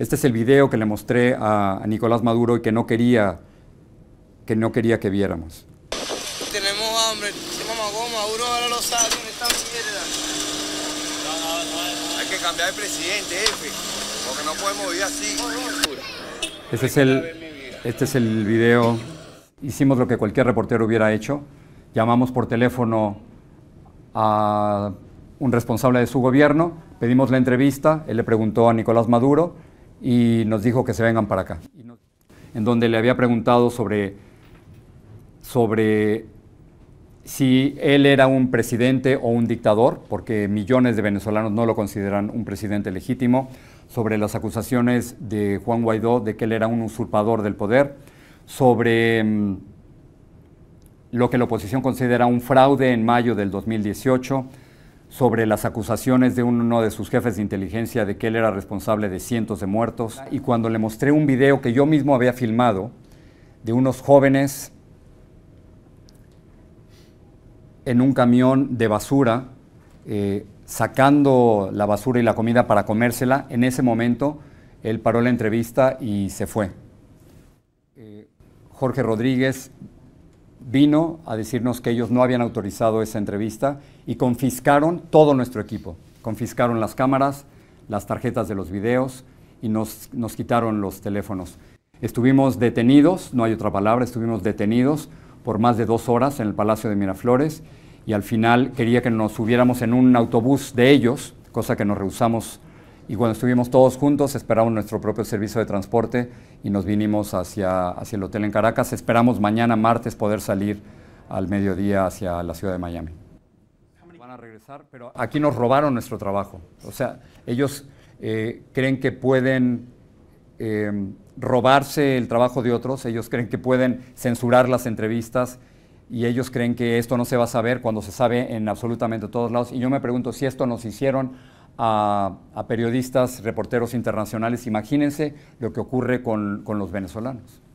Este es el video que le mostré a, Nicolás Maduro y que no quería que, no quería que viéramos. Tenemos hambre, Maduro ahora lo Hay que cambiar de presidente, porque no podemos vivir así. es el, este es el video. Hicimos lo que cualquier reportero hubiera hecho. Llamamos por teléfono a un responsable de su gobierno, pedimos la entrevista, él le preguntó a Nicolás Maduro, y nos dijo que se vengan para acá. En donde le había preguntado sobre, sobre si él era un presidente o un dictador, porque millones de venezolanos no lo consideran un presidente legítimo, sobre las acusaciones de Juan Guaidó de que él era un usurpador del poder, sobre mm, lo que la oposición considera un fraude en mayo del 2018 sobre las acusaciones de uno de sus jefes de inteligencia de que él era responsable de cientos de muertos. Y cuando le mostré un video que yo mismo había filmado de unos jóvenes en un camión de basura, eh, sacando la basura y la comida para comérsela, en ese momento él paró la entrevista y se fue. Eh, Jorge Rodríguez vino a decirnos que ellos no habían autorizado esa entrevista y confiscaron todo nuestro equipo. Confiscaron las cámaras, las tarjetas de los videos y nos, quitaron los teléfonos. Estuvimos detenidos, no hay otra palabra, estuvimos detenidos por más de dos horas en el Palacio de Miraflores y al final quería que nos subiéramos en un autobús de ellos, cosa que nos rehusamos y cuando estuvimos todos juntos esperamos nuestro propio servicio de transporte y nos vinimos hacia, el hotel en Caracas. Esperamos mañana, martes, poder salir al mediodía hacia la ciudad de Miami. Van a regresar, pero aquí nos robaron nuestro trabajo. O sea, ellos eh, creen que pueden eh, robarse el trabajo de otros, ellos creen que pueden censurar las entrevistas y ellos creen que esto no se va a saber cuando se sabe en absolutamente todos lados. Y yo me pregunto si esto nos hicieron a, periodistas, reporteros internacionales. Imagínense lo que ocurre con, con los venezolanos.